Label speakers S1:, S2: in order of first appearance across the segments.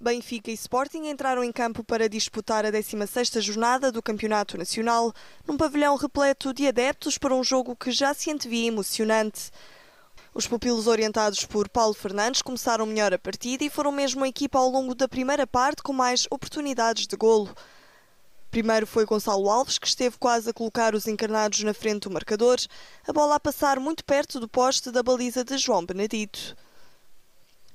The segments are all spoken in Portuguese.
S1: Benfica e Sporting entraram em campo para disputar a 16ª jornada do Campeonato Nacional, num pavilhão repleto de adeptos para um jogo que já se antevia emocionante. Os pupilos orientados por Paulo Fernandes começaram melhor a partida e foram mesmo a equipa ao longo da primeira parte com mais oportunidades de golo. Primeiro foi Gonçalo Alves, que esteve quase a colocar os encarnados na frente do marcador, a bola a passar muito perto do poste da baliza de João Benedito.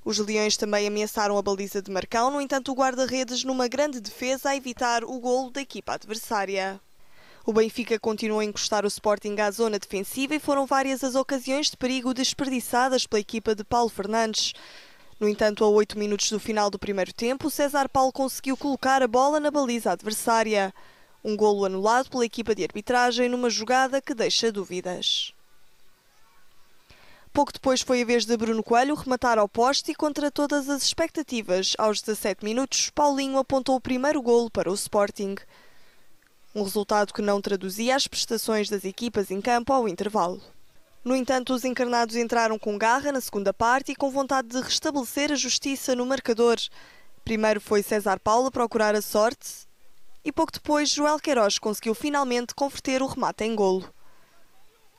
S1: Os leões também ameaçaram a baliza de Marcão, no entanto o guarda-redes numa grande defesa a evitar o golo da equipa adversária. O Benfica continuou a encostar o Sporting à zona defensiva e foram várias as ocasiões de perigo desperdiçadas pela equipa de Paulo Fernandes. No entanto, a oito minutos do final do primeiro tempo, César Paulo conseguiu colocar a bola na baliza adversária. Um golo anulado pela equipa de arbitragem numa jogada que deixa dúvidas. Pouco depois foi a vez de Bruno Coelho rematar ao poste e contra todas as expectativas, aos 17 minutos, Paulinho apontou o primeiro golo para o Sporting. Um resultado que não traduzia as prestações das equipas em campo ao intervalo. No entanto, os encarnados entraram com garra na segunda parte e com vontade de restabelecer a justiça no marcador. Primeiro foi César Paulo procurar a sorte e pouco depois Joel Queiroz conseguiu finalmente converter o remate em golo.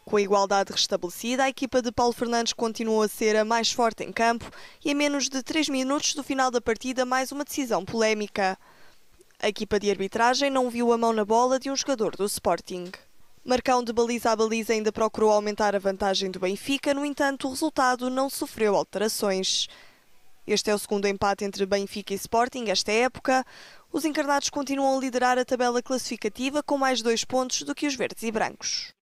S1: Com a igualdade restabelecida, a equipa de Paulo Fernandes continuou a ser a mais forte em campo e, a menos de 3 minutos do final da partida, mais uma decisão polémica. A equipa de arbitragem não viu a mão na bola de um jogador do Sporting. Marcão de baliza a baliza ainda procurou aumentar a vantagem do Benfica, no entanto, o resultado não sofreu alterações. Este é o segundo empate entre Benfica e Sporting esta época. Os encarnados continuam a liderar a tabela classificativa com mais dois pontos do que os verdes e brancos.